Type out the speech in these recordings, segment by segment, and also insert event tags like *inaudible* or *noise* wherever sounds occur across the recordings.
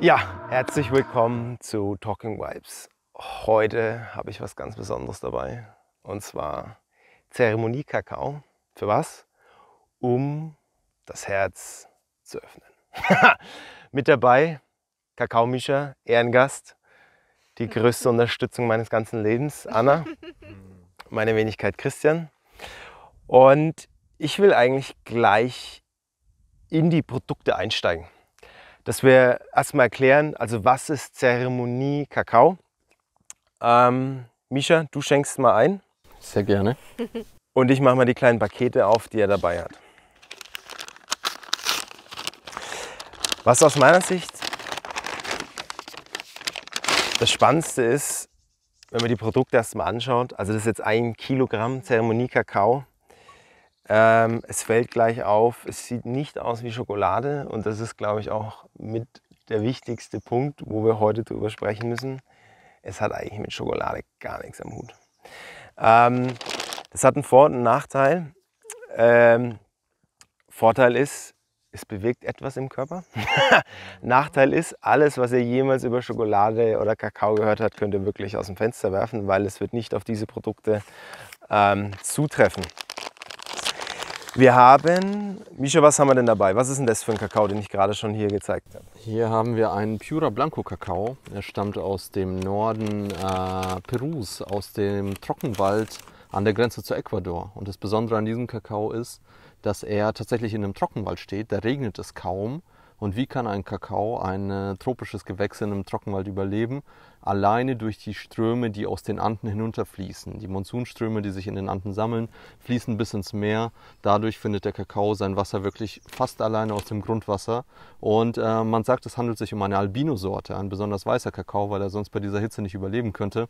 Ja, herzlich willkommen zu Talking Vibes. Heute habe ich was ganz Besonderes dabei. Und zwar Zeremonie-Kakao. Für was? Um das Herz zu öffnen. *laughs* Mit dabei Kakaomischer, Ehrengast, die größte *laughs* Unterstützung meines ganzen Lebens, Anna, *laughs* meine Wenigkeit Christian. Und ich will eigentlich gleich in die Produkte einsteigen dass wir erstmal erklären, also was ist Zeremonie Kakao. Ähm, Misha, du schenkst mal ein. Sehr gerne. *laughs* Und ich mache mal die kleinen Pakete auf, die er dabei hat. Was aus meiner Sicht das Spannendste ist, wenn man die Produkte erstmal anschaut, also das ist jetzt ein Kilogramm Zeremonie Kakao, ähm, es fällt gleich auf, es sieht nicht aus wie Schokolade und das ist, glaube ich, auch mit der wichtigste Punkt, wo wir heute drüber sprechen müssen. Es hat eigentlich mit Schokolade gar nichts am Hut. Ähm, das hat einen Vor- und einen Nachteil. Ähm, Vorteil ist, es bewegt etwas im Körper. *laughs* Nachteil ist, alles, was ihr jemals über Schokolade oder Kakao gehört habt, könnt ihr wirklich aus dem Fenster werfen, weil es wird nicht auf diese Produkte ähm, zutreffen. Wir haben, Misha, was haben wir denn dabei? Was ist denn das für ein Kakao, den ich gerade schon hier gezeigt habe? Hier haben wir einen Pura Blanco Kakao. Er stammt aus dem Norden äh, Perus, aus dem Trockenwald an der Grenze zu Ecuador. Und das Besondere an diesem Kakao ist, dass er tatsächlich in einem Trockenwald steht. Da regnet es kaum. Und wie kann ein Kakao, ein äh, tropisches Gewächs in einem Trockenwald überleben? alleine durch die Ströme, die aus den Anden hinunterfließen. Die Monsunströme, die sich in den Anden sammeln, fließen bis ins Meer. Dadurch findet der Kakao sein Wasser wirklich fast alleine aus dem Grundwasser. Und äh, man sagt, es handelt sich um eine Albino-Sorte, ein besonders weißer Kakao, weil er sonst bei dieser Hitze nicht überleben könnte.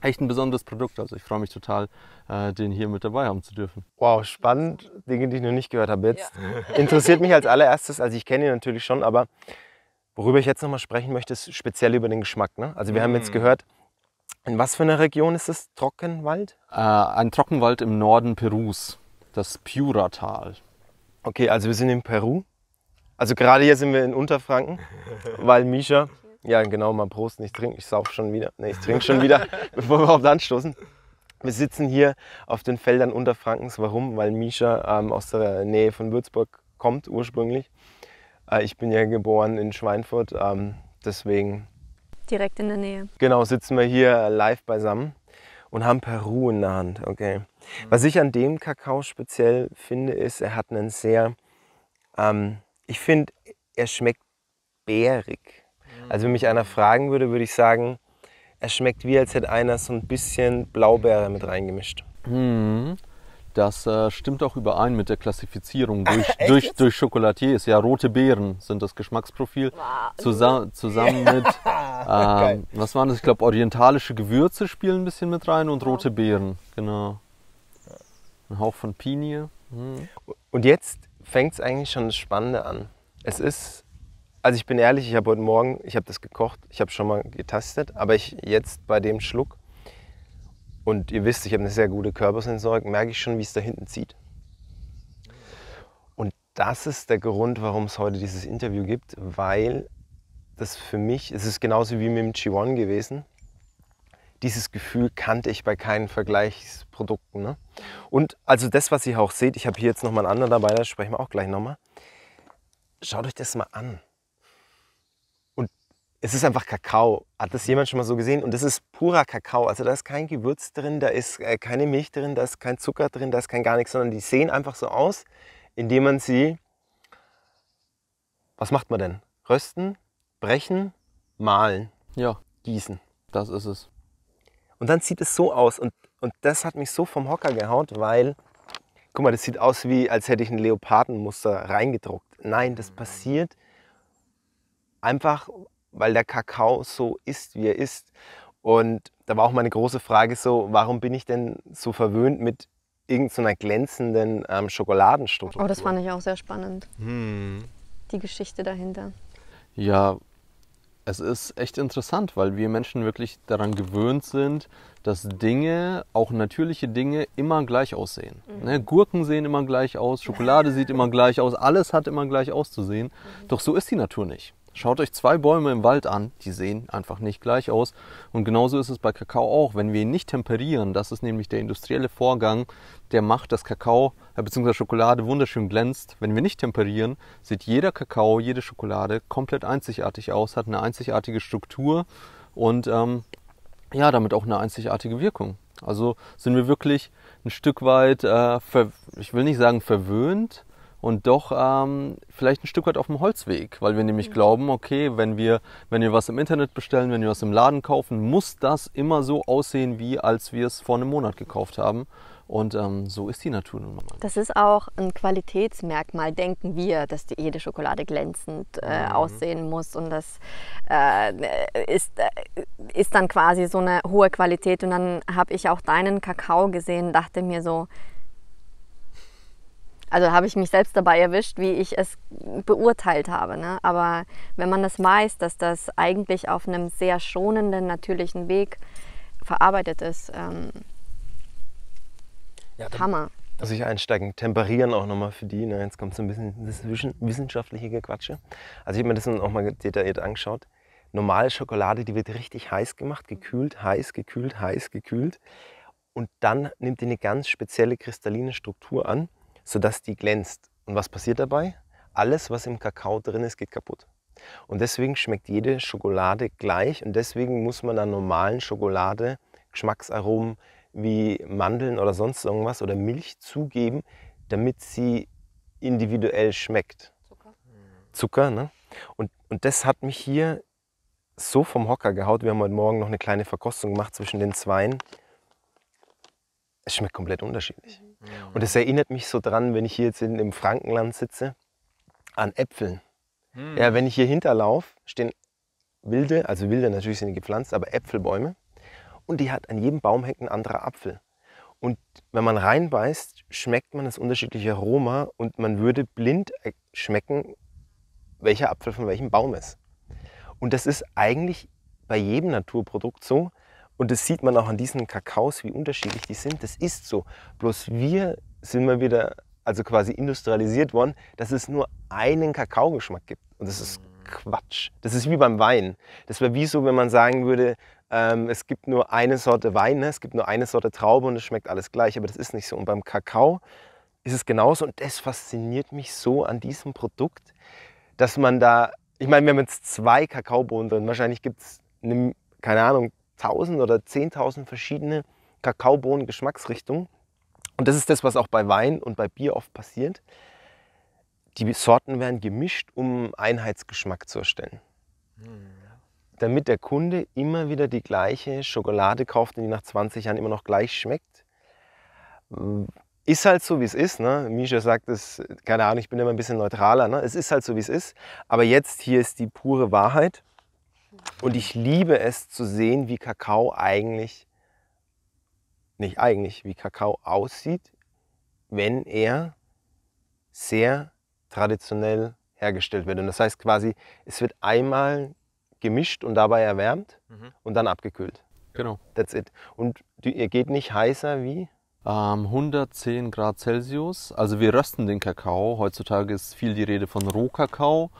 Echt ein besonderes Produkt. Also ich freue mich total, äh, den hier mit dabei haben zu dürfen. Wow, spannend. Dinge, die ich noch nicht gehört habe jetzt. Ja. Interessiert mich als allererstes. Also ich kenne ihn natürlich schon, aber Worüber ich jetzt nochmal sprechen möchte, ist speziell über den Geschmack. Ne? Also wir mm. haben jetzt mm. gehört, in was für einer Region ist es Trockenwald? Äh, ein Trockenwald im Norden Perus, das Piura-Tal. Okay, also wir sind in Peru. Also gerade hier sind wir in Unterfranken, *laughs* weil Misha, ja genau, mal Prost, ich trinke, ich sauf schon wieder, ne, ich trinke schon wieder, *laughs* bevor wir überhaupt anstoßen. Wir sitzen hier auf den Feldern Unterfrankens. Warum? Weil Misha ähm, aus der Nähe von Würzburg kommt ursprünglich Ah, ich bin ja geboren in Schweinfurt, ähm, deswegen. Direkt in der Nähe. Genau, sitzen wir hier live beisammen und haben Peru in der Hand. Okay. Was ich an dem Kakao speziell finde, ist, er hat einen sehr, ähm, ich finde, er schmeckt bärig. Also wenn mich einer fragen würde, würde ich sagen, er schmeckt wie, als hätte einer so ein bisschen Blaubeere mit reingemischt. Mhm. Das äh, stimmt auch überein mit der Klassifizierung durch, Ach, durch, durch Chocolatiers. Ja, rote Beeren sind das Geschmacksprofil. Zusa zusammen *laughs* mit, ähm, was waren das? Ich glaube, orientalische Gewürze spielen ein bisschen mit rein und rote Beeren. Genau. Ein Hauch von Pinie. Mhm. Und jetzt fängt es eigentlich schon das Spannende an. Es ist, also ich bin ehrlich, ich habe heute Morgen, ich habe das gekocht, ich habe schon mal getastet, aber ich jetzt bei dem Schluck und ihr wisst, ich habe eine sehr gute Körpersensorik, merke ich schon, wie es da hinten zieht. Und das ist der Grund, warum es heute dieses Interview gibt, weil das für mich, es ist genauso wie mit dem G1 gewesen. Dieses Gefühl kannte ich bei keinen Vergleichsprodukten. Ne? Und also das, was ihr auch seht, ich habe hier jetzt nochmal einen anderen dabei, da sprechen wir auch gleich nochmal. Schaut euch das mal an es ist einfach Kakao. Hat das jemand schon mal so gesehen? Und das ist purer Kakao. Also da ist kein Gewürz drin, da ist äh, keine Milch drin, da ist kein Zucker drin, da ist kein gar nichts, sondern die sehen einfach so aus, indem man sie, was macht man denn? Rösten, brechen, mahlen, ja. gießen. Das ist es. Und dann sieht es so aus. Und, und das hat mich so vom Hocker gehaut, weil, guck mal, das sieht aus wie, als hätte ich ein Leopardenmuster reingedruckt. Nein, das passiert einfach weil der Kakao so ist, wie er ist. Und da war auch meine große Frage so, warum bin ich denn so verwöhnt mit irgendeiner so glänzenden ähm, Schokoladenstruktur? Oh, das fand ich auch sehr spannend. Hm. Die Geschichte dahinter. Ja, es ist echt interessant, weil wir Menschen wirklich daran gewöhnt sind, dass Dinge, auch natürliche Dinge, immer gleich aussehen. Mhm. Ne? Gurken sehen immer gleich aus, Schokolade *laughs* sieht immer gleich aus, alles hat immer gleich auszusehen. Mhm. Doch so ist die Natur nicht. Schaut euch zwei Bäume im Wald an, die sehen einfach nicht gleich aus. Und genauso ist es bei Kakao auch. Wenn wir ihn nicht temperieren, das ist nämlich der industrielle Vorgang, der macht, dass Kakao äh, bzw. Schokolade wunderschön glänzt. Wenn wir nicht temperieren, sieht jeder Kakao, jede Schokolade komplett einzigartig aus, hat eine einzigartige Struktur und ähm, ja, damit auch eine einzigartige Wirkung. Also sind wir wirklich ein Stück weit, äh, ich will nicht sagen verwöhnt, und doch ähm, vielleicht ein Stück weit auf dem Holzweg, weil wir nämlich mhm. glauben, okay, wenn wir, wenn wir was im Internet bestellen, wenn wir was im Laden kaufen, muss das immer so aussehen, wie als wir es vor einem Monat gekauft haben. Und ähm, so ist die Natur nun mal. Das ist auch ein Qualitätsmerkmal, denken wir, dass die, jede Schokolade glänzend äh, mhm. aussehen muss. Und das äh, ist, äh, ist dann quasi so eine hohe Qualität. Und dann habe ich auch deinen Kakao gesehen, dachte mir so, also habe ich mich selbst dabei erwischt, wie ich es beurteilt habe. Ne? Aber wenn man das weiß, dass das eigentlich auf einem sehr schonenden, natürlichen Weg verarbeitet ist, ähm, ja, Hammer. Muss ich einsteigen, temperieren auch nochmal für die. Ne? Jetzt kommt so ein bisschen das wissenschaftliche Gequatsche. Also ich habe mir das auch mal detailliert angeschaut. Normale Schokolade, die wird richtig heiß gemacht, gekühlt, heiß, gekühlt, heiß, gekühlt. Und dann nimmt die eine ganz spezielle kristalline Struktur an sodass die glänzt. Und was passiert dabei? Alles, was im Kakao drin ist, geht kaputt. Und deswegen schmeckt jede Schokolade gleich und deswegen muss man an normalen Schokolade Geschmacksaromen wie Mandeln oder sonst irgendwas oder Milch zugeben, damit sie individuell schmeckt. Zucker. Zucker, ne? Und, und das hat mich hier so vom Hocker gehaut. Wir haben heute Morgen noch eine kleine Verkostung gemacht zwischen den Zweien. Es schmeckt komplett unterschiedlich. Und das erinnert mich so dran, wenn ich hier jetzt in, im Frankenland sitze, an Äpfeln. Hm. Ja, wenn ich hier hinterlaufe, stehen wilde, also wilde natürlich sind die gepflanzt, aber Äpfelbäume. Und die hat an jedem Baum hängt ein anderer Apfel. Und wenn man reinbeißt, schmeckt man das unterschiedliche Aroma und man würde blind äh, schmecken, welcher Apfel von welchem Baum ist. Und das ist eigentlich bei jedem Naturprodukt so, und das sieht man auch an diesen Kakaos, wie unterschiedlich die sind. Das ist so. Bloß wir sind mal wieder, also quasi industrialisiert worden, dass es nur einen Kakaogeschmack gibt. Und das ist Quatsch. Das ist wie beim Wein. Das wäre wie so, wenn man sagen würde, ähm, es gibt nur eine Sorte Wein, ne? es gibt nur eine Sorte Traube und es schmeckt alles gleich. Aber das ist nicht so. Und beim Kakao ist es genauso. Und das fasziniert mich so an diesem Produkt, dass man da, ich meine, wir haben jetzt zwei Kakaobohnen drin. Wahrscheinlich gibt es, keine Ahnung, tausend oder zehntausend verschiedene Kakaobohnen Geschmacksrichtungen. Und das ist das, was auch bei Wein und bei Bier oft passiert. Die Sorten werden gemischt, um Einheitsgeschmack zu erstellen. Hm. Damit der Kunde immer wieder die gleiche Schokolade kauft und die nach 20 Jahren immer noch gleich schmeckt. Äh, ist halt so, wie es ist. Ne? Misha sagt es, keine Ahnung, ich bin immer ein bisschen neutraler. Ne? Es ist halt so, wie es ist. Aber jetzt hier ist die pure Wahrheit. Und ich liebe es zu sehen, wie Kakao eigentlich, nicht eigentlich, wie Kakao aussieht, wenn er sehr traditionell hergestellt wird. Und das heißt quasi, es wird einmal gemischt und dabei erwärmt mhm. und dann abgekühlt. Genau. That's it. Und ihr geht nicht heißer wie? 110 ähm, Grad Celsius. Also wir rösten den Kakao. Heutzutage ist viel die Rede von Rohkakao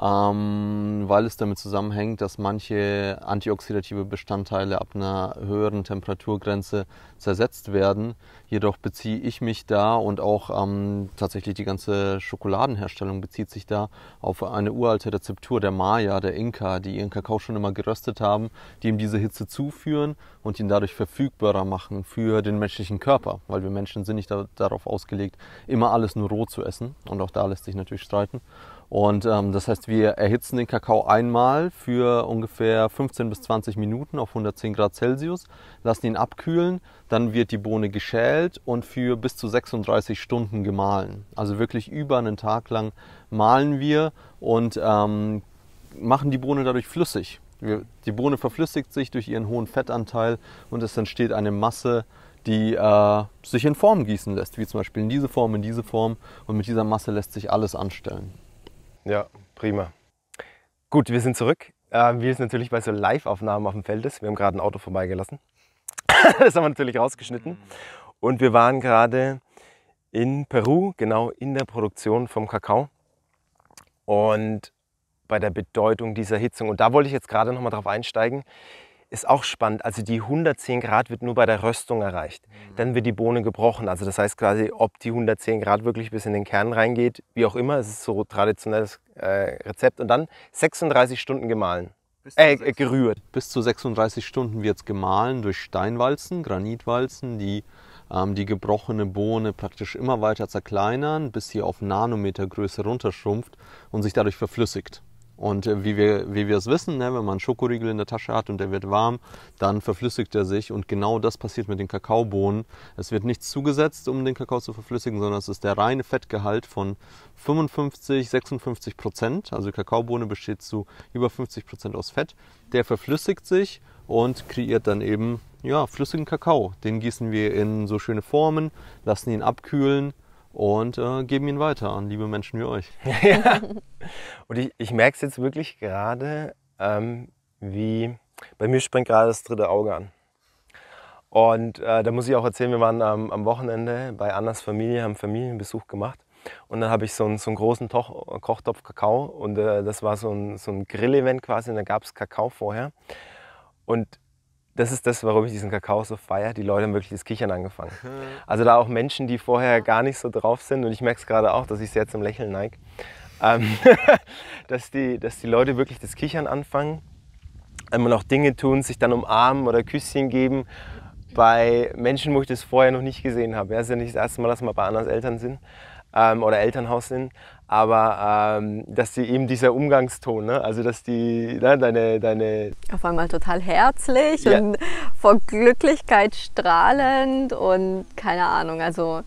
ähm, weil es damit zusammenhängt, dass manche antioxidative Bestandteile ab einer höheren Temperaturgrenze zersetzt werden. Jedoch beziehe ich mich da und auch ähm, tatsächlich die ganze Schokoladenherstellung bezieht sich da auf eine uralte Rezeptur der Maya, der Inka, die ihren Kakao schon immer geröstet haben, die ihm diese Hitze zuführen und ihn dadurch verfügbarer machen für den menschlichen Körper, weil wir Menschen sind nicht da, darauf ausgelegt, immer alles nur roh zu essen und auch da lässt sich natürlich streiten. Und ähm, das heißt, wir erhitzen den Kakao einmal für ungefähr 15 bis 20 Minuten auf 110 Grad Celsius, lassen ihn abkühlen, dann wird die Bohne geschält und für bis zu 36 Stunden gemahlen. Also wirklich über einen Tag lang mahlen wir und ähm, machen die Bohne dadurch flüssig. Wir, die Bohne verflüssigt sich durch ihren hohen Fettanteil und es entsteht eine Masse, die äh, sich in Form gießen lässt, wie zum Beispiel in diese Form, in diese Form und mit dieser Masse lässt sich alles anstellen. Ja, prima. Gut, wir sind zurück. Äh, wie es natürlich bei so Live-Aufnahmen auf dem Feld ist. Wir haben gerade ein Auto vorbeigelassen. *laughs* das haben wir natürlich rausgeschnitten. Und wir waren gerade in Peru, genau in der Produktion vom Kakao. Und bei der Bedeutung dieser Hitzung. Und da wollte ich jetzt gerade nochmal drauf einsteigen ist auch spannend. Also die 110 Grad wird nur bei der Röstung erreicht. Mhm. Dann wird die Bohne gebrochen. Also das heißt quasi, ob die 110 Grad wirklich bis in den Kern reingeht, wie auch immer. Es ist so traditionelles äh, Rezept. Und dann 36 Stunden gemahlen. Äh, gerührt. Bis zu 36 Stunden wird es gemahlen durch Steinwalzen, Granitwalzen, die ähm, die gebrochene Bohne praktisch immer weiter zerkleinern, bis sie auf Nanometergröße runterschrumpft und sich dadurch verflüssigt. Und äh, wie wir, wie wir es wissen, ne, wenn man einen Schokoriegel in der Tasche hat und der wird warm, dann verflüssigt er sich. Und genau das passiert mit den Kakaobohnen. Es wird nichts zugesetzt, um den Kakao zu verflüssigen, sondern es ist der reine Fettgehalt von 55, 56 Prozent. Also die Kakaobohne besteht zu über 50 Prozent aus Fett. Der verflüssigt sich und kreiert dann eben ja, flüssigen Kakao. Den gießen wir in so schöne Formen, lassen ihn abkühlen und äh, geben ihn weiter an liebe Menschen wie euch. *laughs* ja. Und ich, ich merke es jetzt wirklich gerade, ähm, wie bei mir springt gerade das dritte Auge an. Und äh, da muss ich auch erzählen, wir waren ähm, am Wochenende bei Annas Familie, haben Familienbesuch gemacht. Und dann habe ich so einen, so einen großen Toch, äh, Kochtopf Kakao und äh, das war so ein, so ein grill quasi und da gab es Kakao vorher. Und das ist das, warum ich diesen Kakao so feiere. Die Leute haben wirklich das Kichern angefangen. Also da auch Menschen, die vorher gar nicht so drauf sind, und ich merke es gerade auch, dass ich sehr zum Lächeln neige, ähm, *laughs* dass, die, dass die Leute wirklich das Kichern anfangen, immer noch Dinge tun, sich dann umarmen oder Küsschen geben. Bei Menschen, wo ich das vorher noch nicht gesehen habe. Ja, es ist ja nicht das erste Mal, dass wir bei Annas Eltern sind ähm, oder Elternhaus sind aber ähm, dass sie eben dieser Umgangston, ne? also dass die ne, deine, deine... Auf einmal total herzlich ja. und vor Glücklichkeit strahlend und keine Ahnung, also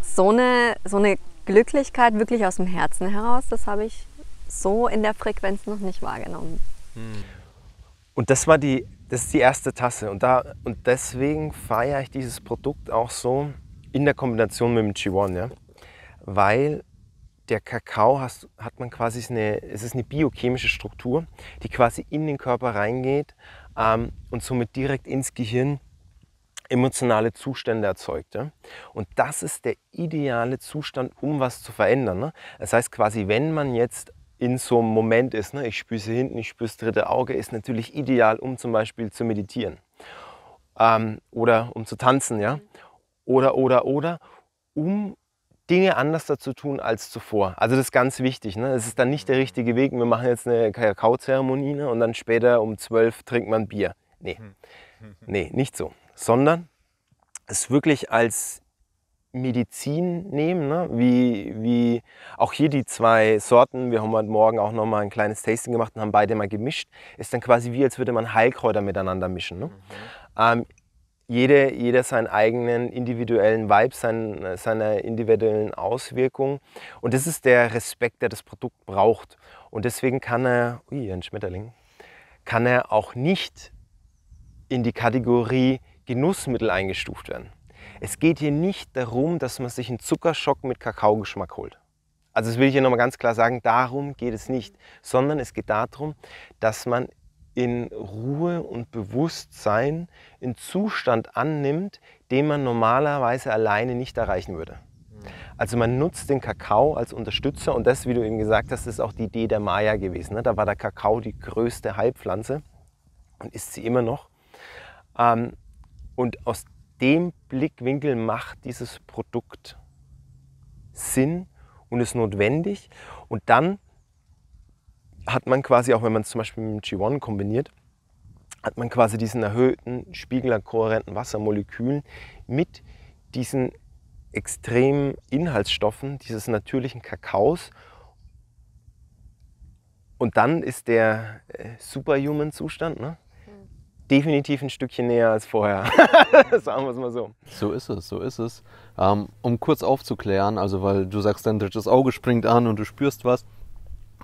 so eine, so eine Glücklichkeit wirklich aus dem Herzen heraus, das habe ich so in der Frequenz noch nicht wahrgenommen. Hm. Und das war die, das ist die erste Tasse und, da, und deswegen feiere ich dieses Produkt auch so in der Kombination mit dem Chiwon, ja? weil der Kakao hast, hat man quasi eine, es ist eine biochemische Struktur, die quasi in den Körper reingeht ähm, und somit direkt ins Gehirn emotionale Zustände erzeugt. Ja? Und das ist der ideale Zustand, um was zu verändern. Ne? Das heißt quasi, wenn man jetzt in so einem Moment ist, ne, ich spüre hinten, ich spüre das dritte Auge, ist natürlich ideal, um zum Beispiel zu meditieren ähm, oder um zu tanzen, ja, mhm. oder, oder, oder, um Dinge anders dazu tun als zuvor. Also das ist ganz wichtig. Ne? Es ist dann nicht der richtige Weg, wir machen jetzt eine Kakaozeremonie ne? und dann später um 12 trinkt man Bier. Nee, hm. *laughs* nee, nicht so. Sondern es wirklich als Medizin nehmen, ne? wie, wie auch hier die zwei Sorten, wir haben heute Morgen auch nochmal ein kleines Tasting gemacht und haben beide mal gemischt, ist dann quasi wie, als würde man Heilkräuter miteinander mischen. Ne? Mhm. Ähm, jeder, jeder seinen eigenen individuellen Vibe, sein, seiner individuellen Auswirkung. Und das ist der Respekt, der das Produkt braucht. Und deswegen kann er, ui, ein Schmetterling, kann er auch nicht in die Kategorie Genussmittel eingestuft werden. Es geht hier nicht darum, dass man sich einen Zuckerschock mit Kakaogeschmack holt. Also das will ich hier nochmal ganz klar sagen, darum geht es nicht, sondern es geht darum, dass man in Ruhe und Bewusstsein einen Zustand annimmt, den man normalerweise alleine nicht erreichen würde. Mhm. Also man nutzt den Kakao als Unterstützer und das, wie du eben gesagt hast, ist auch die Idee der Maya gewesen. Ne? Da war der Kakao die größte Heilpflanze und ist sie immer noch. Ähm, und aus dem Blickwinkel macht dieses Produkt Sinn und ist notwendig. Und dann hat man quasi, auch wenn man es zum Beispiel mit dem G1 kombiniert, hat man quasi diesen erhöhten Spiegel an kohärenten Wassermolekülen mit diesen extremen Inhaltsstoffen dieses natürlichen Kakaos. Und dann ist der äh, Superhuman-Zustand ne? mhm. definitiv ein Stückchen näher als vorher. *laughs* Sagen wir es mal so. So ist es, so ist es. Ähm, um kurz aufzuklären, also weil du sagst dann, das Auge springt an und du spürst was.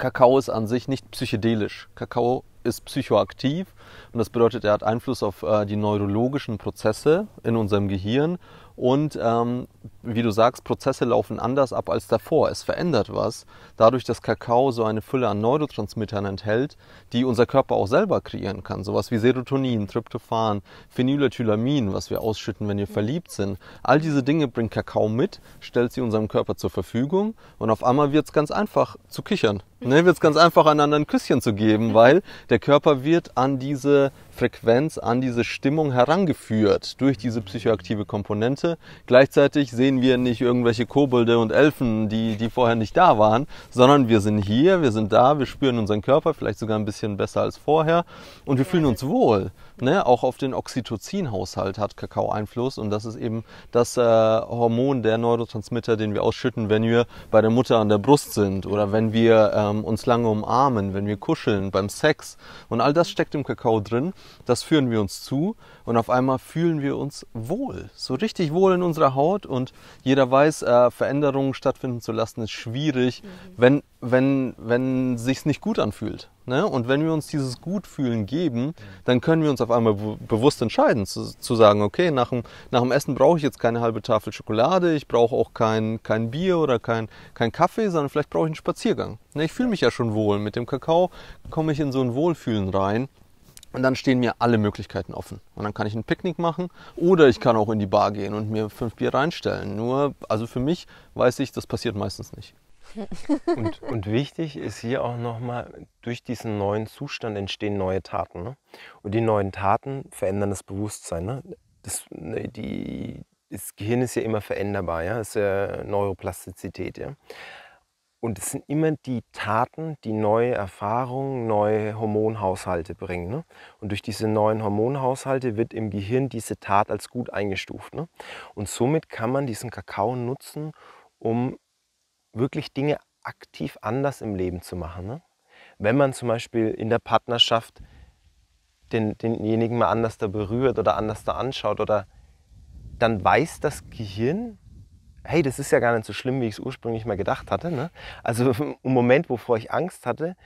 Kakao ist an sich nicht psychedelisch. Kakao ist psychoaktiv und das bedeutet, er hat Einfluss auf äh, die neurologischen Prozesse in unserem Gehirn und ähm, wie du sagst, Prozesse laufen anders ab als davor. Es verändert was, dadurch, dass Kakao so eine Fülle an Neurotransmittern enthält, die unser Körper auch selber kreieren kann. Sowas wie Serotonin, Tryptophan, Phenylethylamin, was wir ausschütten, wenn wir verliebt sind. All diese Dinge bringt Kakao mit, stellt sie unserem Körper zur Verfügung und auf einmal wird es ganz einfach zu kichern ne, wird es ganz einfach, einander ein Küsschen zu geben, mhm. weil der Körper wird an diese Frequenz, an diese Stimmung herangeführt durch diese psychoaktive Komponente. Gleichzeitig sehen wir nicht irgendwelche Kobolde und Elfen, die, die vorher nicht da waren, sondern wir sind hier, wir sind da, wir spüren unseren Körper vielleicht sogar ein bisschen besser als vorher und wir fühlen uns wohl ne, auch auf den Oxytocin-Haushalt hat Kakao Einfluss und das ist eben das äh, Hormon, der Neurotransmitter, den wir ausschütten, wenn wir bei der Mutter an der Brust sind oder wenn wir ähm, uns lange umarmen, wenn wir kuscheln, beim Sex und all das steckt im Kakao drin. Das führen wir uns zu und auf einmal fühlen wir uns wohl, so richtig wohl in unserer Haut und jeder weiß, äh, Veränderungen stattfinden zu lassen ist schwierig, mhm. wenn wenn wenn sich's nicht gut anfühlt. Ne? Und wenn wir uns dieses Gutfühlen geben, dann können wir uns auf einmal bewusst entscheiden, zu, zu sagen, okay, nach dem, nach dem Essen brauche ich jetzt keine halbe Tafel Schokolade, ich brauche auch kein, kein Bier oder kein, kein Kaffee, sondern vielleicht brauche ich einen Spaziergang. Ne? Ich fühle mich ja schon wohl. Mit dem Kakao komme ich in so ein Wohlfühlen rein. Und dann stehen mir alle Möglichkeiten offen. Und dann kann ich ein Picknick machen oder ich kann auch in die Bar gehen und mir fünf Bier reinstellen. Nur, also für mich weiß ich, das passiert meistens nicht und, und, wichtig ist hier auch nochmal, durch diesen neuen Zustand entstehen neue Taten. Ne? Und die neuen Taten verändern das Bewusstsein. Ne? Das, ne, die, das Gehirn ist ja immer veränderbar, ja? Das ist ja Neuroplastizität. Ja? Und es sind immer die Taten, die neue Erfahrungen, neue Hormonhaushalte bringen. Ne? Und durch diese neuen Hormonhaushalte wird im Gehirn diese Tat als gut eingestuft. Ne? Und somit kann man diesen Kakao nutzen, um wirklich Dinge aktiv anders im Leben zu machen. Ne? Wenn man zum Beispiel in der Partnerschaft den, denjenigen mal anders da berührt oder anders da anschaut oder dann weiß das Gehirn, hey, das ist ja gar nicht so schlimm, wie ich es ursprünglich mal gedacht hatte. Ne? Also *laughs* im Moment, wovor ich Angst hatte,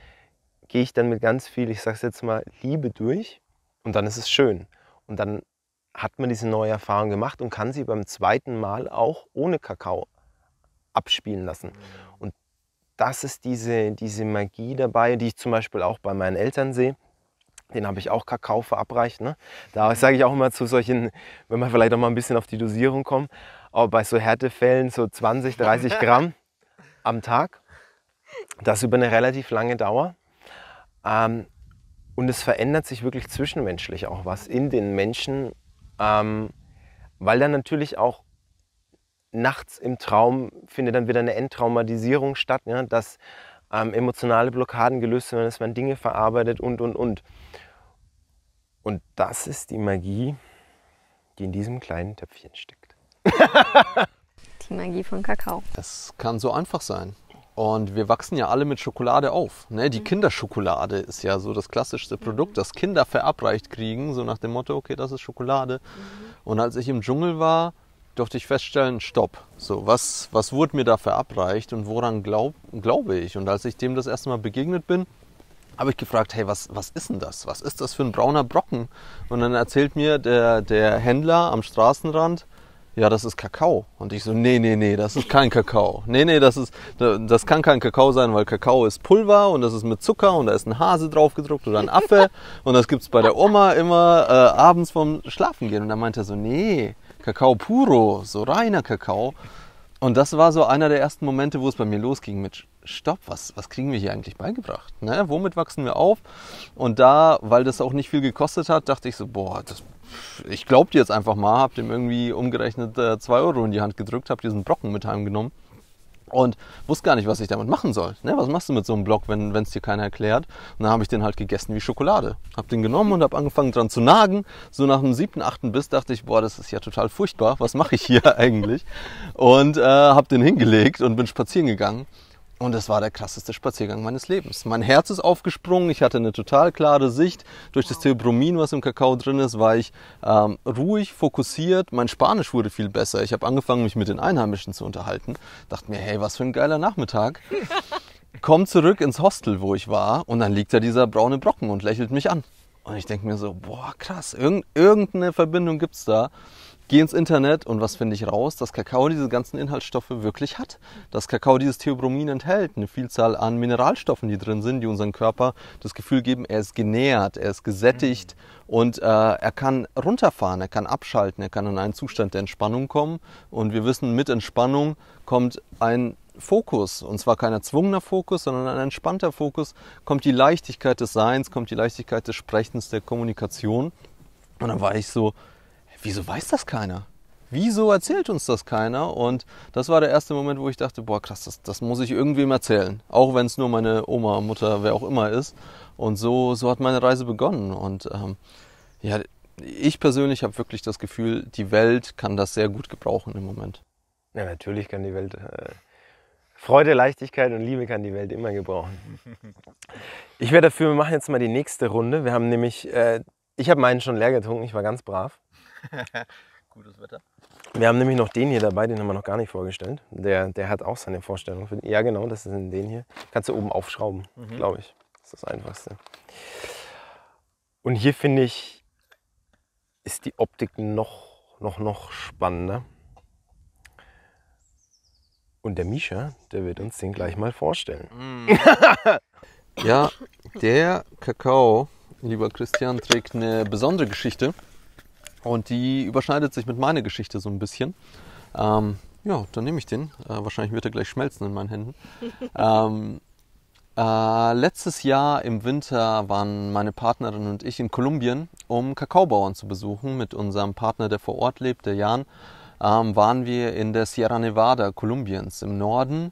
gehe ich dann mit ganz viel, ich sage es jetzt mal, Liebe durch und dann ist es schön. Und dann hat man diese neue Erfahrung gemacht und kann sie beim zweiten Mal auch ohne Kakao abspielen lassen. Und das ist diese, diese Magie dabei, die ich zum Beispiel auch bei meinen Eltern sehe. Den habe ich auch Kakao verabreicht. Ne? Da sage ich auch immer zu solchen, wenn wir vielleicht auch mal ein bisschen auf die Dosierung kommen, aber bei so Härtefällen so 20, 30 *laughs* Gramm am Tag. Das über eine relativ lange Dauer. Ähm, und es verändert sich wirklich zwischenmenschlich auch was in den Menschen, ähm, weil dann natürlich auch nachts im Traum findet dann wieder eine Enttraumatisierung statt, ja, dass ähm, emotionale Blockaden gelöst werden, dass man Dinge verarbeitet und, und, und. Und das ist die Magie, die in diesem kleinen Töpfchen steckt. *laughs* die Magie von Kakao. Das kann so einfach sein. Und wir wachsen ja alle mit Schokolade auf. Ne? Die mhm. Kinderschokolade ist ja so das klassischste Produkt, mhm. das Kinder verabreicht kriegen, so nach dem Motto, okay, das ist Schokolade. Mhm. Und als ich im Dschungel war, durfte ich feststellen, stopp. So, was, was wurde mir da verabreicht und woran glaub, glaube ich? Und als ich dem das erste Mal begegnet bin, habe ich gefragt, hey, was, was ist denn das? Was ist das für ein brauner Brocken? Und dann erzählt mir der, der Händler am Straßenrand, ja, das ist Kakao. Und ich so, nee, nee, nee, das ist kein Kakao. Nee, nee, das ist, das kann kein Kakao sein, weil Kakao ist Pulver und das ist mit Zucker und da ist ein Hase drauf gedruckt oder ein Affe. Und das gibt's bei der Oma immer äh, abends vorm Schlafengehen. Und dann meint er so, nee, Kakao puro, so reiner Kakao. Und das war so einer der ersten Momente, wo es bei mir losging mit Stopp, was, was kriegen wir hier eigentlich beigebracht? Ne? Womit wachsen wir auf? Und da, weil das auch nicht viel gekostet hat, dachte ich so, boah, das, ich glaub dir jetzt einfach mal, hab dem irgendwie umgerechnet 2 äh, Euro in die Hand gedrückt, hab diesen Brocken mit heimgenommen und wusste gar nicht, was ich damit machen soll. Ne? Was machst du mit so einem Block, wenn es dir keiner erklärt? Und dann habe ich den halt gegessen wie Schokolade. Habe den genommen und habe angefangen dran zu nagen. So nach dem siebten, achten Biss dachte ich, boah, das ist ja total furchtbar. Was mache ich hier *laughs* eigentlich? Und äh, habe den hingelegt und bin spazieren gegangen. Und es war der krasseste Spaziergang meines Lebens. Mein Herz ist aufgesprungen, ich hatte eine total klare Sicht. Durch das Theobromin, was im Kakao drin ist, war ich ähm, ruhig, fokussiert. Mein Spanisch wurde viel besser. Ich habe angefangen, mich mit den Einheimischen zu unterhalten. Dachte mir, hey, was für ein geiler Nachmittag. Komm zurück ins Hostel, wo ich war, und dann liegt da dieser braune Brocken und lächelt mich an. Und ich denke mir so, boah, krass, irgendeine Verbindung gibt's da. Gehe ins Internet und was finde ich raus? Dass Kakao diese ganzen Inhaltsstoffe wirklich hat. Dass Kakao dieses Theobromin enthält, eine Vielzahl an Mineralstoffen, die drin sind, die unseren Körper das Gefühl geben, er ist genährt, er ist gesättigt mhm. und äh, er kann runterfahren, er kann abschalten, er kann in einen Zustand der Entspannung kommen. Und wir wissen, mit Entspannung kommt ein Fokus, und zwar kein erzwungener Fokus, sondern ein entspannter Fokus, kommt die Leichtigkeit des Seins, kommt die Leichtigkeit des Sprechens, der Kommunikation. Und dann war ich so, wieso weiß das keiner? Wieso erzählt uns das keiner? Und das war der erste Moment, wo ich dachte, boah, krass, das, das muss ich irgendwem erzählen. Auch wenn es nur meine Oma, Mutter, wer auch immer ist. Und so, so hat meine Reise begonnen. Und ähm, ja, ich persönlich habe wirklich das Gefühl, die Welt kann das sehr gut gebrauchen im Moment. Ja, natürlich kann die Welt. Äh, Freude, Leichtigkeit und Liebe kann die Welt immer gebrauchen. Ich wäre dafür, wir machen jetzt mal die nächste Runde. Wir haben nämlich, äh, ich habe meinen schon leer getrunken, ich war ganz brav. *laughs* Gutes Wetter. Wir haben nämlich noch den hier dabei, den haben wir noch gar nicht vorgestellt. Der, der hat auch seine Vorstellung. ja, genau, das ist den hier. Kannst du oben aufschrauben, mhm. glaube ich. Das ist das Einfachste. Und hier finde ich, ist die Optik noch, noch, noch spannender. Und der Misha, der wird uns den gleich mal vorstellen. Mm. *laughs* ja, der Kakao, lieber Christian, trägt eine besondere Geschichte. Und die überschneidet sich mit meiner Geschichte so ein bisschen. Ähm, ja, dann nehme ich den. Äh, wahrscheinlich wird er gleich schmelzen in meinen Händen. *laughs* ähm, äh, letztes Jahr im Winter waren meine Partnerin und ich in Kolumbien, um Kakaobauern zu besuchen. Mit unserem Partner, der vor Ort lebt, der Jan, ähm, waren wir in der Sierra Nevada Kolumbiens im Norden.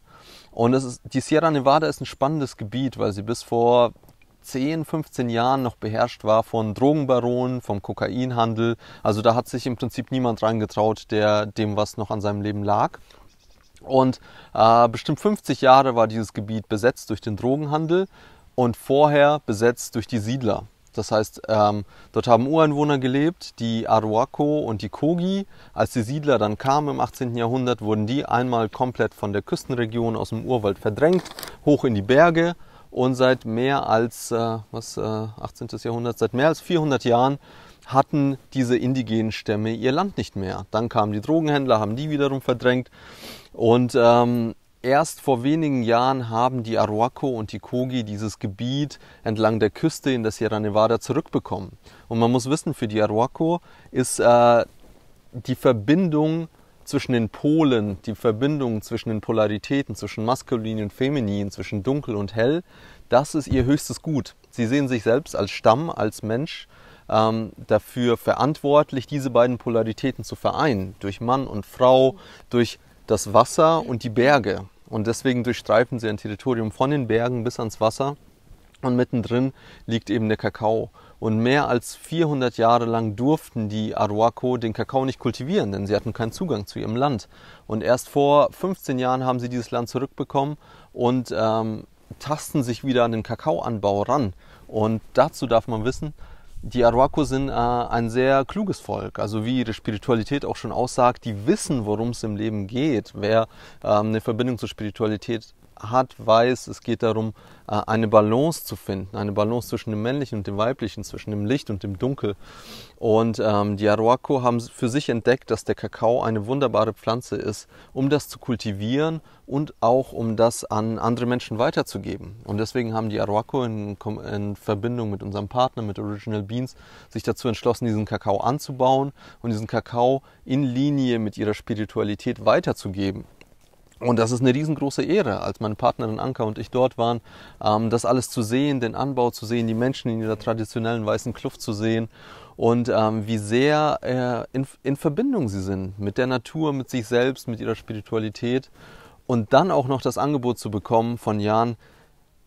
Und ist, die Sierra Nevada ist ein spannendes Gebiet, weil sie bis vor 10, 15 Jahren noch beherrscht war von Drogenbaronen, vom Kokainhandel. Also da hat sich im Prinzip niemand reingetraut, der dem was noch an seinem Leben lag. Und äh, bestimmt 50 Jahre war dieses Gebiet besetzt durch den Drogenhandel und vorher besetzt durch die Siedler. Das heißt, ähm, dort haben Ureinwohner gelebt, die Arhuaco und die Kogi. Als die Siedler dann kamen im 18. Jahrhundert, wurden die einmal komplett von der Küstenregion aus dem Urwald verdrängt, hoch in die Berge und seit mehr als, äh, was, äh, 18. Jahrhundert, seit mehr als 400 Jahren hatten diese indigenen Stämme ihr Land nicht mehr. Dann kamen die Drogenhändler, haben die wiederum verdrängt. Und ähm, erst vor wenigen Jahren haben die Arawako und die Kogi dieses Gebiet entlang der Küste in der Sierra Nevada zurückbekommen. Und man muss wissen, für die Arawako ist äh, die Verbindung zwischen den Polen, die Verbindung zwischen den Polaritäten, zwischen maskulin und feminin, zwischen dunkel und hell, das ist ihr höchstes Gut. Sie sehen sich selbst als Stamm, als Mensch ähm, dafür verantwortlich, diese beiden Polaritäten zu vereinen, durch Mann und Frau, durch das Wasser und die Berge. Und deswegen durchstreifen sie ein Territorium von den Bergen bis ans Wasser und mittendrin liegt eben der Kakao. Und mehr als 400 Jahre lang durften die Arhuaco den Kakao nicht kultivieren, denn sie hatten keinen Zugang zu ihrem Land. Und erst vor 15 Jahren haben sie dieses Land zurückbekommen und ähm, tasten sich wieder an den Kakaoanbau ran. Und dazu darf man wissen, die Arhuaco sind äh, ein sehr kluges Volk. Also wie ihre Spiritualität auch schon aussagt, die wissen, worum es im Leben geht. Wer ähm, eine Verbindung zur Spiritualität hat, weiß, es geht darum, äh, eine Balance zu finden, eine Balance zwischen dem Männlichen und dem Weiblichen, zwischen dem Licht und dem Dunkel. Und ähm, die Arawako haben für sich entdeckt, dass der Kakao eine wunderbare Pflanze ist, um das zu kultivieren und auch um das an andere Menschen weiterzugeben. Und deswegen haben die Arawako in, in Verbindung mit unserem Partner, mit Original Beans, sich dazu entschlossen, diesen Kakao anzubauen und diesen Kakao in Linie mit ihrer Spiritualität weiterzugeben. Und das ist eine riesengroße Ehre, als meine Partnerin Anka und ich dort waren, ähm, das alles zu sehen, den Anbau zu sehen, die Menschen in ihrer traditionellen weißen Kluft zu sehen und ähm, wie sehr äh, in, in Verbindung sie sind mit der Natur, mit sich selbst, mit ihrer Spiritualität. Und dann auch noch das Angebot zu bekommen von Jan,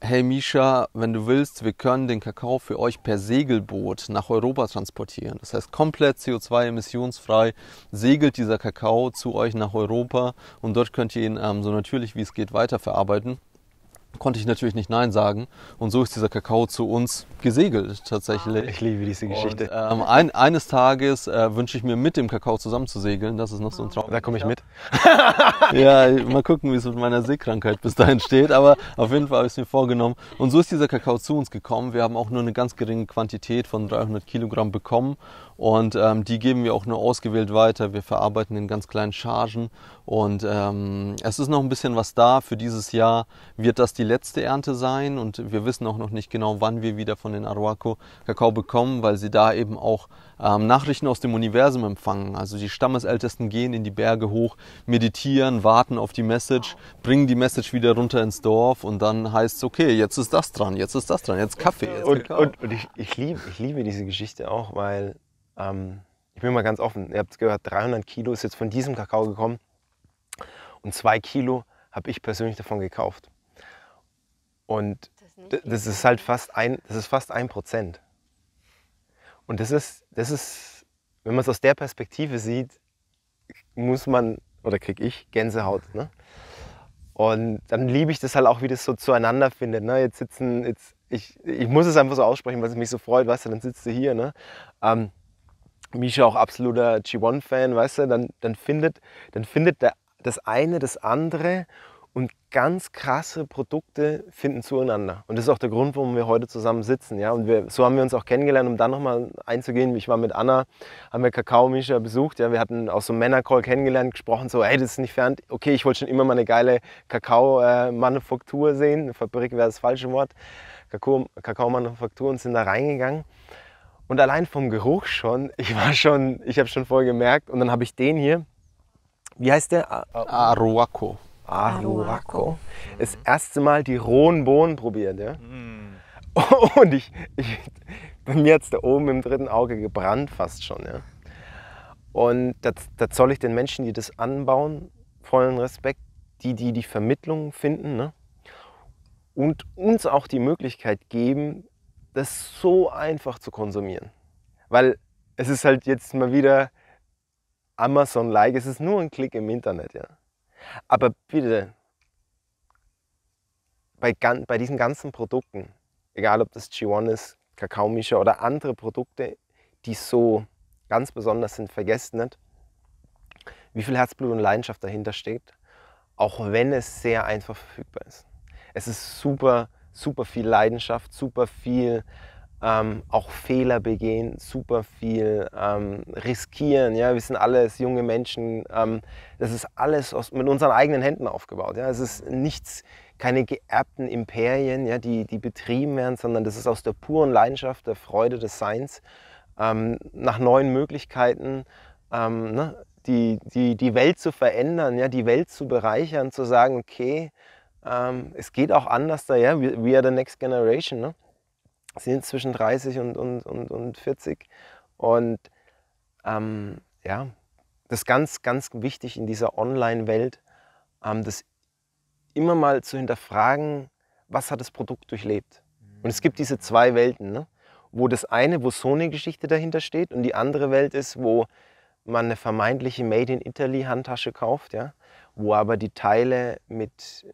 hey Misha, wenn du willst, wir können den Kakao für euch per Segelboot nach Europa transportieren. Das heißt, komplett CO2-emissionsfrei segelt dieser Kakao zu euch nach Europa und dort könnt ihr ihn ähm, so natürlich wie es geht weiterverarbeiten konnte ich natürlich nicht Nein sagen. Und so ist dieser Kakao zu uns gesegelt tatsächlich. Ah, ich liebe diese Geschichte. Und, ähm, ein, eines Tages äh, wünsche ich mir mit dem Kakao zusammen zu segeln. Das ist noch so ein Traum. Da komme ich mit. *laughs* ja, mal gucken, wie es mit meiner Seekrankheit bis dahin steht. Aber auf jeden Fall habe ich es mir vorgenommen. Und so ist dieser Kakao zu uns gekommen. Wir haben auch nur eine ganz geringe Quantität von 300 Kilogramm bekommen. Und ähm, die geben wir auch nur ausgewählt weiter. Wir verarbeiten in ganz kleinen Chargen. Und ähm, es ist noch ein bisschen was da. Für dieses Jahr wird das die letzte Ernte sein. Und wir wissen auch noch nicht genau, wann wir wieder von den Arawako Kakao bekommen, weil sie da eben auch ähm, Nachrichten aus dem Universum empfangen. Also die Stammesältesten gehen in die Berge hoch, meditieren, warten auf die Message, bringen die Message wieder runter ins Dorf und dann heißt es, okay, jetzt ist das dran, jetzt ist das dran, jetzt Kaffee, jetzt und, Und, und ich, ich, lieb, ich liebe diese Geschichte auch, weil ähm, ich bin mal ganz offen, ihr habt gehört, 300 Kilo ist jetzt von diesem Kakao gekommen und zwei Kilo habe ich persönlich davon gekauft. Und das, das ist halt fast ein, das ist fast ein Prozent. Und das ist, das ist, wenn man es aus der Perspektive sieht, muss man oder kriege ich Gänsehaut. Ne? Und dann liebe ich das halt auch, wie das so zueinander findet. Ne? Jetzt sitzen, jetzt, ich, ich muss es einfach so aussprechen, weil es mich so freut, weißt du, dann sitzt du hier. Ne? Ähm, Misha auch absoluter G1-Fan, weißt du, dann, dann findet, dann findet der, das eine das andere und ganz krasse Produkte finden zueinander. Und das ist auch der Grund, warum wir heute zusammen sitzen. Ja? Und wir, so haben wir uns auch kennengelernt, um dann nochmal einzugehen. Ich war mit Anna, haben wir Kakao-Misha besucht. Ja? Wir hatten auch so einen Männercall kennengelernt, gesprochen so, hey, das ist nicht fern. Okay, ich wollte schon immer mal eine geile Kakao-Manufaktur äh, sehen. Fabrik wäre das falsche Wort. Kakao-Manufaktur und sind da reingegangen. Und allein vom Geruch schon, ich war schon, ich habe schon voll gemerkt. Und dann habe ich den hier. Wie heißt der? Aruaco. Aruaco. Das erste Mal die rohen Bohnen probiert, ja. Mm. *laughs* Und ich, ich bei mir hat es da oben im dritten Auge gebrannt fast schon, ja. Und da, das soll ich den Menschen, die das anbauen, vollen Respekt, die die, die Vermittlung finden, ne? Und uns auch die Möglichkeit geben, das so einfach zu konsumieren. Weil es ist halt jetzt mal wieder Amazon-like, es ist nur ein Klick im Internet. Ja. Aber bitte, bei, bei diesen ganzen Produkten, egal ob das G1 ist, Kakaomischer oder andere Produkte, die so ganz besonders sind, vergesst nicht, wie viel Herzblut und Leidenschaft dahinter steht, auch wenn es sehr einfach verfügbar ist. Es ist super super viel Leidenschaft, super viel ähm, auch Fehler begehen, super viel ähm, riskieren. Ja? Wir sind alles junge Menschen. Ähm, das ist alles aus, mit unseren eigenen Händen aufgebaut. Ja? Es ist nichts, keine geerbten Imperien, ja, die, die betrieben werden, sondern das ist aus der puren Leidenschaft, der Freude des Seins, ähm, nach neuen Möglichkeiten. Ähm, ne? Die, die, die Welt zu verändern, ja, die Welt zu bereichern, zu sagen, okay, ähm, es geht auch anders daher. We, we are the next generation. Ne? sind zwischen 30 und, und, und, und 40. Und ähm, ja, das ist ganz, ganz wichtig in dieser Online-Welt, ähm, das immer mal zu hinterfragen, was hat das Produkt durchlebt. Und es gibt diese zwei Welten, ne? wo das eine, wo so eine Geschichte dahinter steht und die andere Welt ist, wo man eine vermeintliche Made in Italy Handtasche kauft, ja? wo aber die Teile mit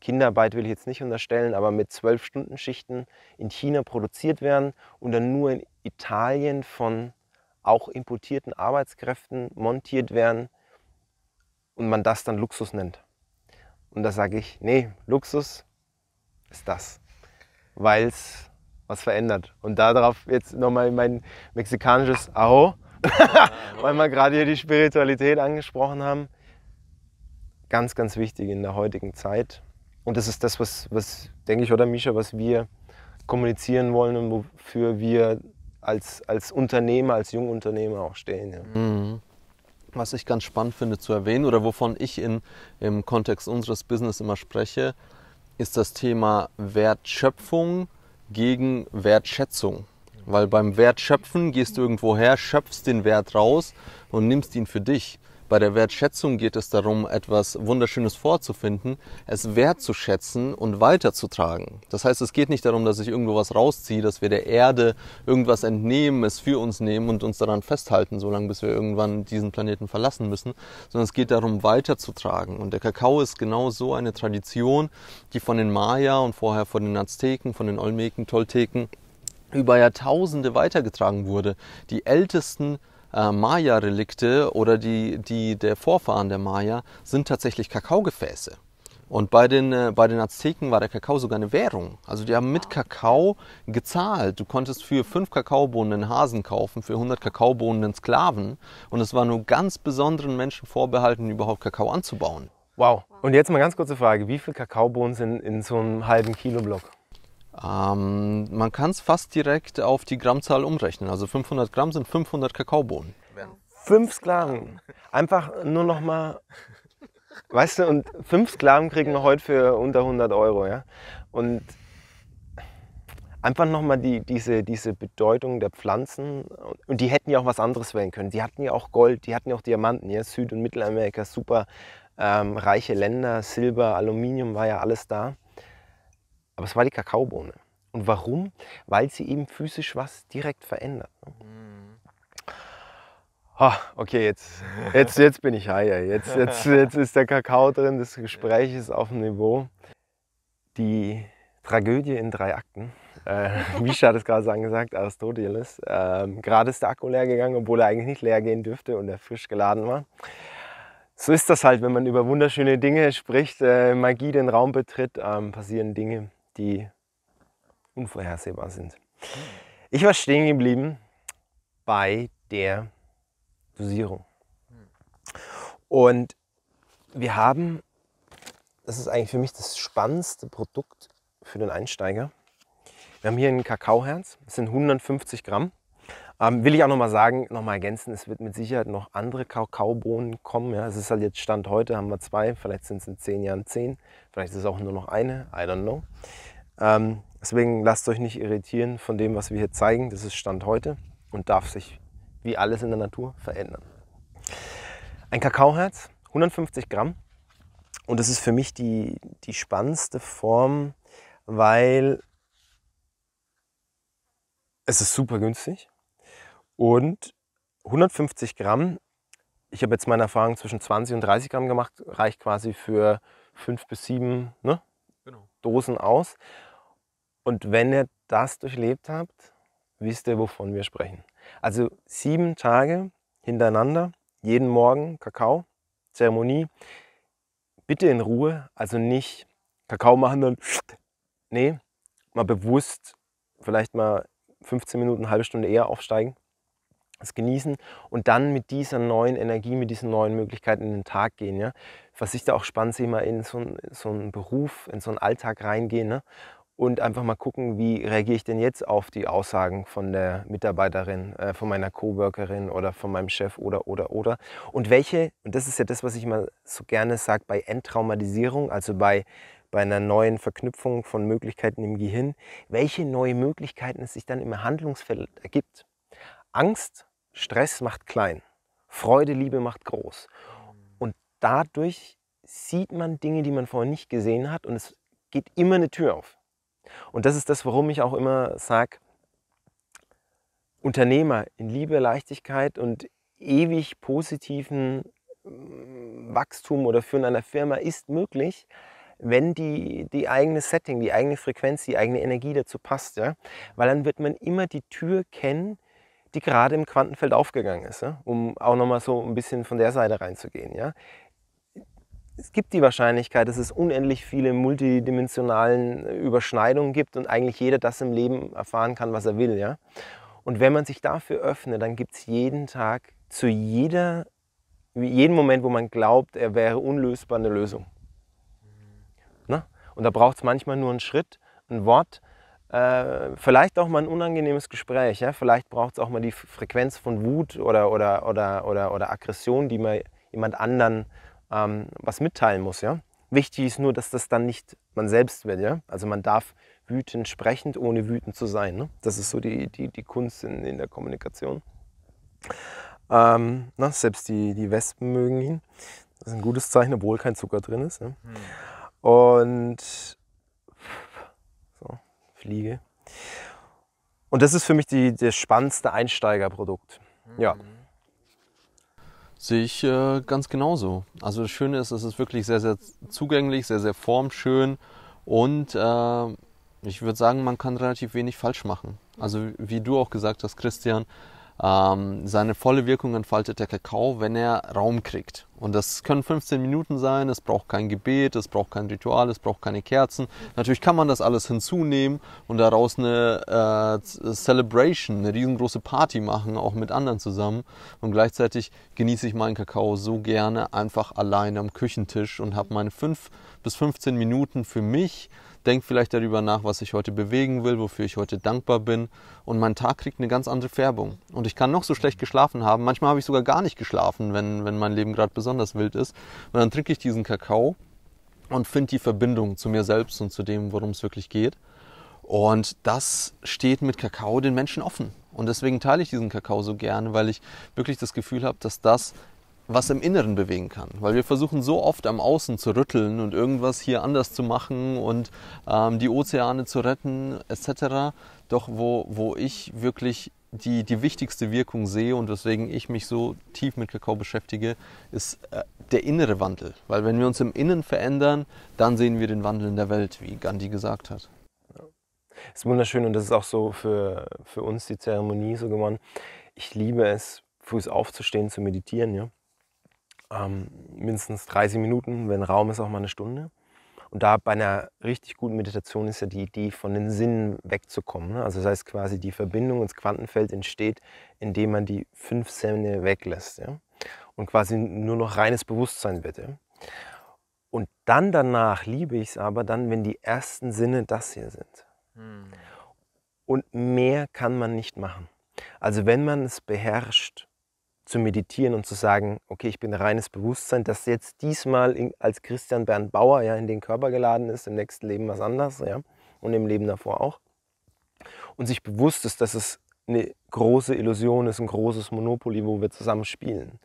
Kinderarbeit will ich jetzt nicht unterstellen, aber mit zwölf Stunden Schichten in China produziert werden und dann nur in Italien von auch importierten Arbeitskräften montiert werden und man das dann Luxus nennt. Und da sage ich, nee, Luxus ist das, weil es was verändert. Und darauf jetzt nochmal mein mexikanisches Aho, *laughs* weil wir gerade hier die Spiritualität angesprochen haben. Ganz, ganz wichtig in der heutigen Zeit. Und das ist das, was, was denke ich, oder Misha, was wir kommunizieren wollen und wofür wir als, als Unternehmer, als Jungunternehmer auch stehen. Ja. Mhm. Was ich ganz spannend finde zu erwähnen oder wovon ich in, im Kontext unseres Business immer spreche, ist das Thema Wertschöpfung gegen Wertschätzung. Weil beim Wertschöpfen gehst du irgendwo her, schöpfst den Wert raus und nimmst ihn für dich. Bei der Wertschätzung geht es darum, etwas Wunderschönes vorzufinden, es wertzuschätzen und weiterzutragen. Das heißt, es geht nicht darum, dass ich irgendwo was rausziehe, dass wir der Erde irgendwas entnehmen, es für uns nehmen und uns daran festhalten, solange bis wir irgendwann diesen Planeten verlassen müssen, sondern es geht darum, weiterzutragen. Und der Kakao ist genau so eine Tradition, die von den Maya und vorher von den Azteken, von den Olmeken, Tolteken über Jahrtausende weitergetragen wurde. Die ältesten äh, Maya-Relikte oder die, die der Vorfahren der Maya sind tatsächlich Kakaogefäße. Und bei den, äh, bei den Azteken war der Kakao sogar eine Währung. Also die haben mit ah. Kakao gezahlt. Du konntest für fünf Kakaobohnen einen Hasen kaufen, für 100 Kakaobohnen einen Sklaven. Und es war nur ganz besonderen Menschen vorbehalten, überhaupt Kakao anzubauen. Wow. Und jetzt mal ganz kurze Frage. Wie viele Kakaobohnen sind in so einem halben Kilo Block? Ähm, man kann es fast direkt auf die Grammzahl umrechnen. Also 500 Gramm sind 500 Kakaobohnen. Fünf Sklaven. Einfach nur noch mal, weißt du, und fünf Sklaven kriegen wir heute für unter 100 Euro, ja. Und einfach nochmal die, diese, diese Bedeutung der Pflanzen. Und die hätten ja auch was anderes wählen können. Die hatten ja auch Gold, die hatten ja auch Diamanten. Ja? Süd- und Mittelamerika, super ähm, reiche Länder, Silber, Aluminium war ja alles da. Aber es war die Kakaobohne. Und warum? Weil sie eben physisch was direkt verändert. Mhm. Oh, okay, jetzt, jetzt, jetzt bin ich higher. Jetzt, jetzt, jetzt ist der Kakao drin, das Gespräch ist auf dem Niveau. Die Tragödie in drei Akten. Äh, *laughs* Misha hat es gerade so angesagt, Aristoteles. Ähm, gerade ist der Akku leer gegangen, obwohl er eigentlich nicht leer gehen dürfte und er frisch geladen war. So ist das halt, wenn man über wunderschöne Dinge spricht, äh, Magie den Raum betritt, ähm, passieren Dinge, die unvorhersehbar sind. Ich war stehen geblieben bei der Dosierung. Und wir haben, das ist eigentlich für mich das spannendste Produkt für den Einsteiger. Wir haben hier ein Kakaoherz, das sind 150 Gramm. Ähm, will ich auch nochmal sagen, nochmal ergänzen, es wird mit Sicherheit noch andere Kakaobohnen kommen. Ja, es ist halt jetzt Stand heute, haben wir zwei, vielleicht sind es in zehn Jahren zehn, vielleicht ist es auch nur noch eine, I don't know. Ähm, deswegen lasst euch nicht irritieren von dem, was wir hier zeigen. Das ist Stand heute und darf sich wie alles in der Natur verändern. Ein Kakaoherz, 150 Gramm. Und das ist für mich die, die spannendste Form, weil es ist super günstig. Und 150 Gramm, ich habe jetzt meine Erfahrung zwischen 20 und 30 Gramm gemacht, reicht quasi für fünf bis sieben ne, genau. Dosen aus. Und wenn ihr das durchlebt habt, wisst ihr, wovon wir sprechen. Also sieben Tage hintereinander, jeden Morgen Kakao, Zeremonie. Bitte in Ruhe, also nicht Kakao machen und nee, mal bewusst, vielleicht mal 15 Minuten, eine halbe Stunde eher aufsteigen es genießen und dann mit dieser neuen Energie, mit diesen neuen Möglichkeiten in den Tag gehen. Ja? Was ich da auch spannend sehe, mal in so, einen, so einen Beruf, in so einen Alltag reingehen ne? und einfach mal gucken, wie reagiere ich denn jetzt auf die Aussagen von der Mitarbeiterin, äh, von meiner Coworkerin oder von meinem Chef oder, oder, oder. Und welche, und das ist ja das, was ich mal so gerne sage bei Enttraumatisierung, also bei bei einer neuen Verknüpfung von Möglichkeiten im Gehirn, welche neue Möglichkeiten es sich dann im Handlungsfeld ergibt. Angst Stress macht klein, Freude, Liebe macht groß. Und dadurch sieht man Dinge, die man vorher nicht gesehen hat und es geht immer eine Tür auf. Und das ist das, warum ich auch immer sage, Unternehmer in Liebe, Leichtigkeit und ewig positiven mm, Wachstum oder Führen einer Firma ist möglich, wenn die, die eigene Setting, die eigene Frequenz, die eigene Energie dazu passt. Ja? Weil dann wird man immer die Tür kennen, die gerade im Quantenfeld aufgegangen ist, ja? um auch nochmal so ein bisschen von der Seite reinzugehen. Ja? Es gibt die Wahrscheinlichkeit, dass es unendlich viele multidimensionalen äh, Überschneidungen gibt und eigentlich jeder das im Leben erfahren kann, was er will. Ja? Und wenn man sich dafür öffnet, dann gibt es jeden Tag zu jeder, jeden Moment, wo man glaubt, er wäre unlösbar, eine Lösung. Mhm. Na? Ne? Und da braucht es manchmal nur einen Schritt, ein Wort, äh, vielleicht auch mal ein unangenehmes Gespräch. Ja? Vielleicht braucht es auch mal die Frequenz von Wut oder, oder, oder, oder, oder Aggression, die man jemand anderen ähm, was mitteilen muss. Ja? Wichtig ist nur, dass das dann nicht man selbst wird. Ja? Also man darf wütend sprechend, ohne wütend zu sein. Ne? Das ist so die, die, die Kunst in, in der Kommunikation. Ähm, na, selbst die, die Wespen mögen ihn. Das ist ein gutes Zeichen, obwohl kein Zucker drin ist. Ne? Hm. Und fliege. Und das ist für mich die, das spannendste Einsteigerprodukt. Mhm. Ja. Sehe ich äh, ganz genauso. Also das Schöne ist, es ist wirklich sehr, sehr zugänglich, sehr, sehr formschön und äh, ich würde sagen, man kann relativ wenig falsch machen. Also wie du auch gesagt hast, Christian, ähm, seine volle Wirkung entfaltet der Kakao, wenn er Raum kriegt. Und das können 15 Minuten sein, es braucht kein Gebet, es braucht kein Ritual, es braucht keine Kerzen. Natürlich kann man das alles hinzunehmen und daraus eine äh, Celebration, eine riesengroße Party machen, auch mit anderen zusammen. Und gleichzeitig genieße ich meinen Kakao so gerne einfach alleine am Küchentisch und habe meine 5 bis 15 Minuten für mich denke vielleicht darüber nach, was ich heute bewegen will, wofür ich heute dankbar bin. Und mein Tag kriegt eine ganz andere Färbung. Und ich kann noch so schlecht geschlafen haben. Manchmal habe ich sogar gar nicht geschlafen, wenn, wenn mein Leben gerade besonders wild ist. Und dann trinke ich diesen Kakao und finde die Verbindung zu mir selbst und zu dem, worum es wirklich geht. Und das steht mit Kakao den Menschen offen. Und deswegen teile ich diesen Kakao so gerne, weil ich wirklich das Gefühl habe, dass das was im Inneren bewegen kann. Weil wir versuchen so oft am Außen zu rütteln und irgendwas hier anders zu machen und ähm, die Ozeane zu retten etc. Doch wo, wo ich wirklich die, die wichtigste Wirkung sehe und weswegen ich mich so tief mit Kakao beschäftige, ist äh, der innere Wandel. Weil wenn wir uns im Innen verändern, dann sehen wir den Wandel in der Welt, wie Gandhi gesagt hat. Ja. Ist wunderschön und das ist auch so für, für uns die Zeremonie so gemacht. Ich liebe es, früh aufzustehen, zu meditieren. Ja? ähm, mindestens 30 Minuten, wenn Raum ist, auch mal eine Stunde. Und da bei einer richtig guten Meditation ist ja die Idee, von den Sinnen wegzukommen. Ne? Also das heißt quasi, die Verbindung ins Quantenfeld entsteht, indem man die fünf Sinne weglässt. Ja? Und quasi nur noch reines Bewusstsein wird. Ja? Und dann danach liebe ich es aber dann, wenn die ersten Sinne das hier sind. Hm. Und mehr kann man nicht machen. Also wenn man es beherrscht, zu meditieren und zu sagen, okay, ich bin reines Bewusstsein, dass jetzt diesmal als Christian Bernd Bauer ja in den Körper geladen ist, im nächsten Leben was anderes, ja, und im Leben davor auch. Und sich bewusst ist, dass es eine große Illusion ist, ein großes Monopoly, wo wir zusammen spielen.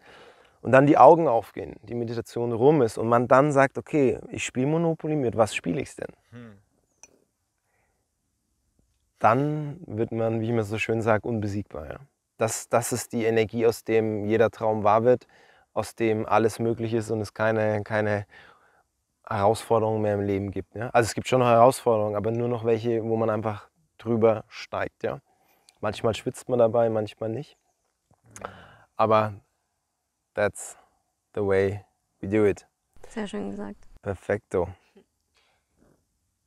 Und dann die Augen aufgehen, die Meditation rum ist und man dann sagt, okay, ich spiele Monopoly, mit was spiele ich es denn? Hm. Dann wird man, wie man so schön sagt, unbesiegbar. Ja? dass das ist die Energie, aus dem jeder Traum wahr wird, aus dem alles möglich ist und es keine, keine Herausforderungen mehr im Leben gibt. Ja? Also es gibt schon noch Herausforderungen, aber nur noch welche, wo man einfach drüber steigt. Ja? Manchmal schwitzt man dabei, manchmal nicht. Aber that's the way we do it. Sehr schön gesagt. Perfekto.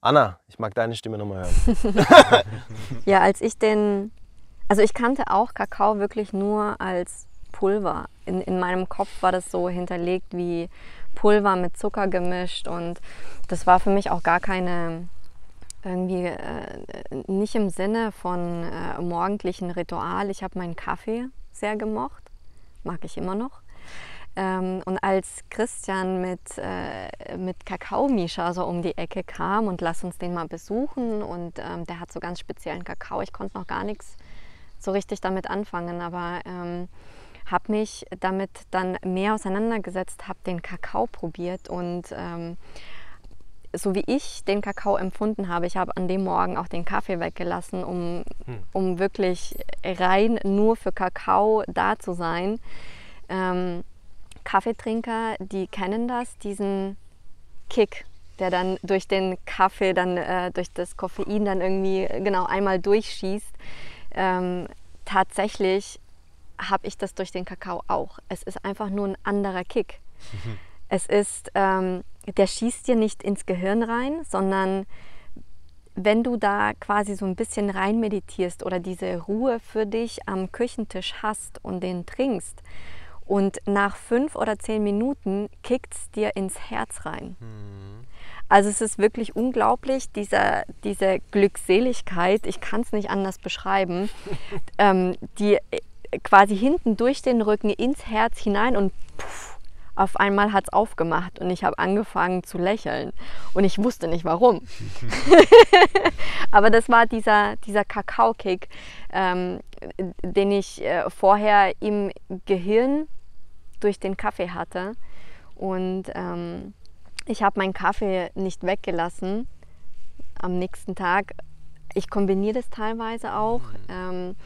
Anna, ich mag deine Stimme nochmal hören. *laughs* ja, als ich den also ich kannte auch Kakao wirklich nur als Pulver. In, in meinem Kopf war das so hinterlegt wie Pulver mit Zucker gemischt und das war für mich auch gar keine irgendwie äh, nicht im Sinne von äh, morgendlichen Ritual. Ich habe meinen Kaffee sehr gemocht, mag ich immer noch. Ähm, und als Christian mit, äh, mit kakao so um die Ecke kam und lass uns den mal besuchen und ähm, der hat so ganz speziellen Kakao, ich konnte noch gar nichts so richtig damit anfangen, aber ähm, habe mich damit dann mehr auseinandergesetzt, habe den Kakao probiert und ähm, so wie ich den Kakao empfunden habe, ich habe an dem Morgen auch den Kaffee weggelassen, um, hm. um wirklich rein nur für Kakao da zu sein. Ähm, Kaffeetrinker, die kennen das, diesen Kick, der dann durch den Kaffee, dann äh, durch das Koffein dann irgendwie äh, genau einmal durchschießt ähm, tatsächlich habe ich das durch den Kakao auch. Es ist einfach nur ein anderer Kick. Mhm. Es ist, ähm, der schießt dir nicht ins Gehirn rein, sondern wenn du da quasi so ein bisschen rein meditierst oder diese Ruhe für dich am Küchentisch hast und den trinkst und nach fünf oder zehn Minuten kickt es dir ins Herz rein. Mhm. Also es ist wirklich unglaublich, diese, diese Glückseligkeit, ich kann es nicht anders beschreiben, *laughs* ähm, die äh, quasi hinten durch den Rücken ins Herz hinein und puff, auf einmal hat es aufgemacht und ich habe angefangen zu lächeln und ich wusste nicht warum. *laughs* Aber das war dieser, dieser Kakao-Kick, ähm, den ich äh, vorher im Gehirn durch den Kaffee hatte. Und ähm, ich habe meinen Kaffee nicht weggelassen am nächsten Tag. Ich kombiniere das teilweise auch. Mhm. Ähm,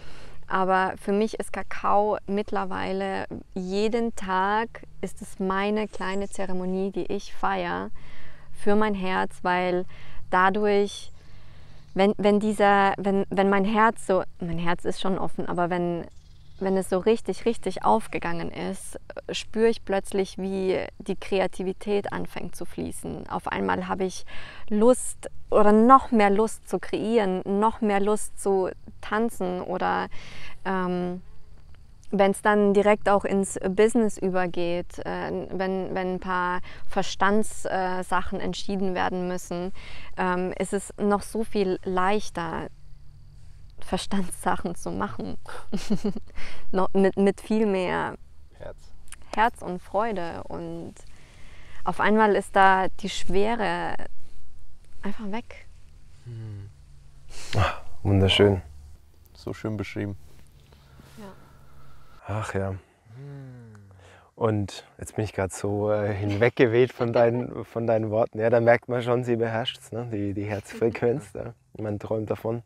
aber für mich ist Kakao mittlerweile jeden Tag ist es meine kleine Zeremonie, die ich feiere für mein Herz, weil dadurch, wenn, wenn dieser, wenn, wenn mein Herz so, mein Herz ist schon offen, aber wenn wenn es so richtig, richtig aufgegangen ist, spüre ich plötzlich, wie die Kreativität anfängt zu fließen. Auf einmal habe ich Lust oder noch mehr Lust zu kreieren, noch mehr Lust zu tanzen oder ähm, wenn es dann direkt auch ins Business übergeht, äh, wenn, wenn ein paar Verstandssachen äh, entschieden werden müssen, ähm, ist es noch so viel leichter, Verstandssachen zu machen. *laughs* mit, mit viel mehr Herz. Herz und Freude. Und auf einmal ist da die Schwere einfach weg. Hm. Ach, wunderschön. Wow. So schön beschrieben. Ja. Ach ja. Und jetzt bin ich gerade so äh, hinweggeweht von deinen, von deinen Worten. Ja, da merkt man schon, sie beherrscht es, ne? die, die Herzfrequenz. da. *laughs* Man träumt davon.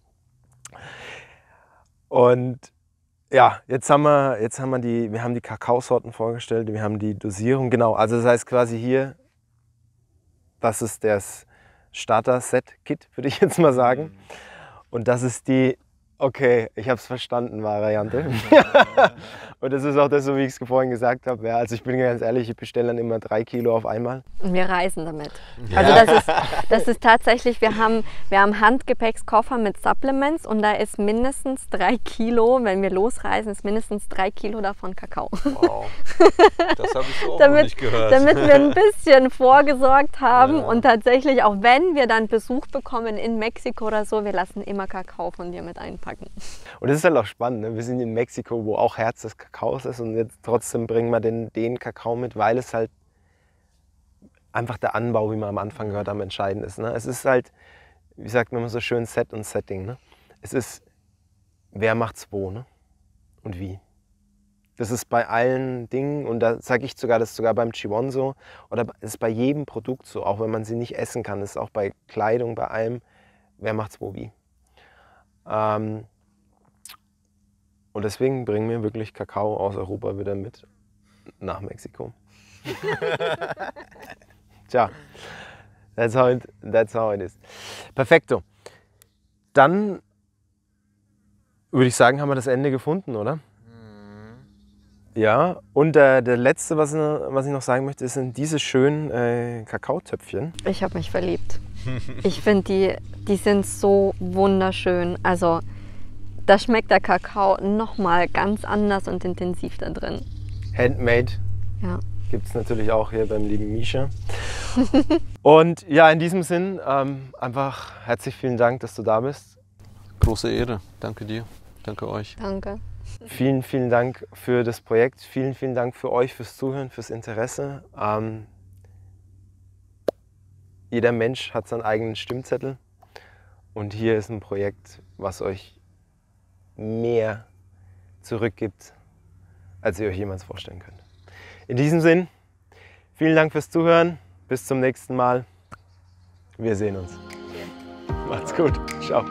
Und ja, jetzt haben wir, jetzt haben wir die, wir haben die Kakaosorten vorgestellt, wir haben die Dosierung, genau. Also das heißt quasi hier, das ist das Starter-Set-Kit, würde ich jetzt mal sagen. Mhm. Und das ist die Okay, ich habe es verstanden, Variante. *laughs* und das ist auch das, so wie ich es vorhin gesagt habe. Ja, also ich bin ganz ehrlich, ich bestelle dann immer drei Kilo auf einmal. wir reisen damit. Ja. Also das ist, *laughs* das ist tatsächlich, wir haben, wir haben Handgepäckskoffer mit Supplements und da ist mindestens drei Kilo, wenn wir losreisen, ist mindestens drei Kilo davon Kakao. Wow, *laughs* das habe ich so auch damit, nicht gehört. Damit wir ein bisschen vorgesorgt haben ja. und tatsächlich auch wenn wir dann Besuch bekommen in Mexiko oder so, wir lassen immer Kakao von dir mit ein packen. Und das ist halt auch spannend. Ne? Wir sind in Mexiko, wo auch Herz des Kakaos ist und jetzt trotzdem bringen wir den, den Kakao mit, weil es halt einfach der Anbau, wie man am Anfang gehört am entscheidend ist. Ne? Es ist halt, wie sagt man immer so schön, Set und Setting. Ne? Es ist, wer macht's wo ne? und wie. Das ist bei allen Dingen und da sage ich sogar, das ist sogar beim Chiwon so oder es ist bei jedem Produkt so, auch wenn man sie nicht essen kann, das ist auch bei Kleidung, bei allem, wer macht's wo wie. Ähm, und deswegen bringen wir wirklich Kakao aus Europa wieder mit nach Mexiko. *laughs* Tja, that's how, it, that's how it is. Perfekto. Dann würde ich sagen, haben wir das Ende gefunden, oder? Mhm. Ja, und äh, der letzte, was, was, ich noch sagen möchte, sind diese schönen äh, Kakaotöpfchen. Ich habe mich verliebt. *laughs* Ich finde, die, die sind so wunderschön. Also da schmeckt der Kakao nochmal ganz anders und intensiv da drin. Handmade. Ja. Gibt es natürlich auch hier beim lieben Misha. *laughs* und ja, in diesem Sinn ähm, einfach herzlich vielen Dank, dass du da bist. Große Ehre. Danke dir. Danke euch. Danke. Vielen, vielen Dank für das Projekt. Vielen, vielen Dank für euch, fürs Zuhören, fürs Interesse. Ähm, jeder Mensch hat seinen eigenen Stimmzettel. Und hier ist ein Projekt, was euch mehr zurückgibt, als ihr euch jemals vorstellen könnt. In diesem Sinn, vielen Dank fürs Zuhören. Bis zum nächsten Mal. Wir sehen uns. Macht's gut. Ciao.